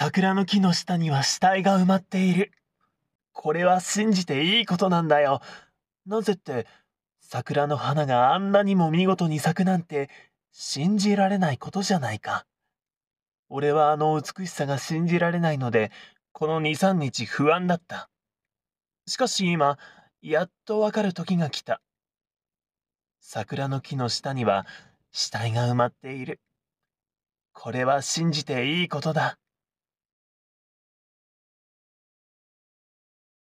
桜の木の下には死体が埋まっている。これは信じていいことなんだよ。なぜって、桜の花があんなにも見事に咲くなんて信じられないことじゃないか。俺はあの美しさが信じられないので、この2、3日不安だった。しかし今、やっとわかる時が来た。桜の木の下には死体が埋まっている。これは信じていいことだ。